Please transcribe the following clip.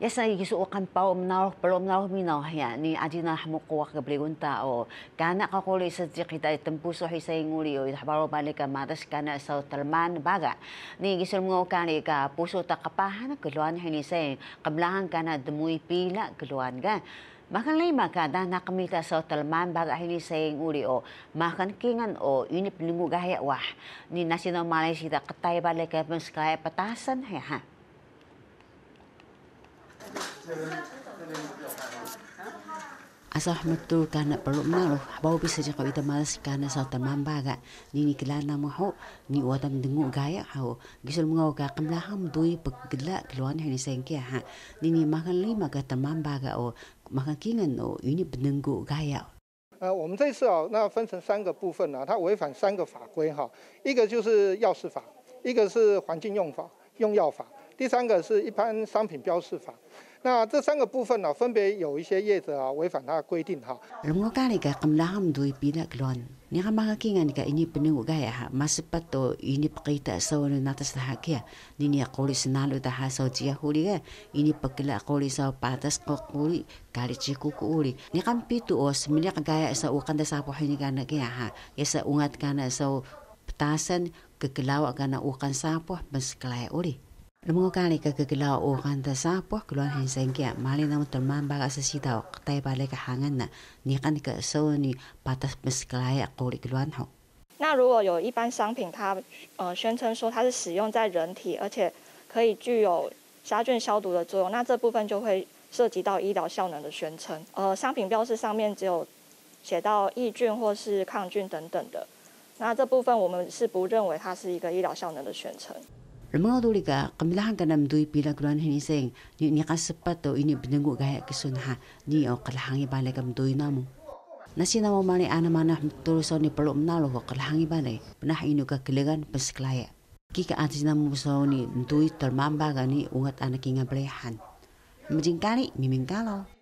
Ya sa iso o kan pa umnaw pero umnaw minaw ya ni adi na hamu kuwa ka bligun ta o kana ka kuli sa kita itempu so hisa inguli o habaro balik ka matas kana sa talman baga ni iso mga ukali ka puso ta kapahan kuluan hinisa eh, kablahan kana demui pila kuluan ga Makan lain maka dah nak minta sa talman baga hini sayang uri o makan kingan o inip limu gaya wah ni nasional Malaysia kita ketai balik ke Skype petasan ya ha. 我们这次哦，那分成三个部分啦，它违反三个法规哈，一个就是药师法，一个是环境用法，用药法。第三个是一般商品标示法，那这三个部分呢，分别有一些业者啊违反它的规定哈。我家里噶咁啦，哈唔多一个侬。你看嘛，个经噶，伊呢边呢个解呀哈，冇事不妥，伊呢拍得收呢纳特杀个解，你呢里是哪老的哈手机啊，考虑个，伊呢拍得是虑生怕得考虑，考虑只库库考虑。你看批度哦，前面个解呀收乌坎的杀货呢个纳个解哈，伊收乌坎个纳收，拍生，个个捞个纳乌坎杀货，冇事克莱个。那如果有一般商品，它呃宣称说它是使用在人体，而且可以具有杀菌消毒的作用，那这部分就会涉及到医疗效能的宣称。呃，商品标识上面只有写到抑菌或是抗菌等等的，那这部分我们是不认为它是一个医疗效能的宣称。Rumah dulu ka, kemudian hang kena mendui pila kuan hini sing. Ni ni kan sepat tu ini penunggu gaya kesunah. Ni o oh, kelhangi balik kena mendui namu. Nasi nama mana anak mana terus so ni perlu menalu ho kelhangi balik. Pernah ini ka kelegan pesklaya. Kika anti namu so ni mendui termamba gani ungat anak inga belihan. Mencingkali, mimingkalo. kalau.